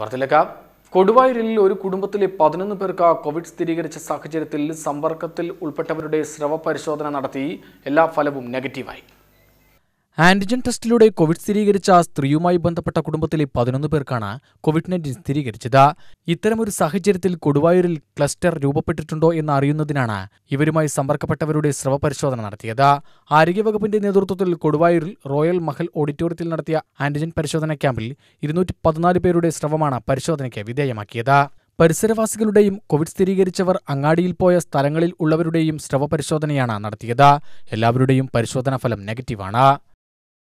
വാർത്തയിലേക്കാം കൊടുവായൂരിൽ ഒരു കുടുംബത്തിലെ പതിനൊന്ന് പേർക്ക് കോവിഡ് സ്ഥിരീകരിച്ച സാഹചര്യത്തിൽ സമ്പർക്കത്തിൽ ഉൾപ്പെട്ടവരുടെ സ്രവ പരിശോധന നടത്തി എല്ലാ ഫലവും നെഗറ്റീവായി ആന്റിജൻ ടെസ്റ്റിലൂടെ കോവിഡ് സ്ഥിരീകരിച്ച സ്ത്രീയുമായി ബന്ധപ്പെട്ട കുടുംബത്തിലെ പതിനൊന്ന് പേർക്കാണ് കോവിഡ് നയൻറ്റീൻ സ്ഥിരീകരിച്ചത് ഇത്തരമൊരു സാഹചര്യത്തിൽ കൊടുവായൂരിൽ ക്ലസ്റ്റർ രൂപപ്പെട്ടിട്ടുണ്ടോ എന്ന് അറിയുന്നതിനാണ് ഇവരുമായി സമ്പർക്കപ്പെട്ടവരുടെ സ്രവ പരിശോധന നടത്തിയത് ആരോഗ്യവകുപ്പിന്റെ നേതൃത്വത്തിൽ കൊടുവായൂരിൽ റോയൽ മഹൽ ഓഡിറ്റോറിയത്തിൽ നടത്തിയ ആന്റിജൻ പരിശോധന ക്യാമ്പിൽ ഇരുന്നൂറ്റി പേരുടെ സ്രവമാണ് പരിശോധനയ്ക്ക് വിധേയമാക്കിയത് പരിസരവാസികളുടെയും കോവിഡ് സ്ഥിരീകരിച്ചവർ അങ്ങാടിയിൽ പോയ സ്ഥലങ്ങളിൽ ഉള്ളവരുടെയും സ്രവ പരിശോധനയാണ് നടത്തിയത് എല്ലാവരുടെയും ഫലം നെഗറ്റീവാണ്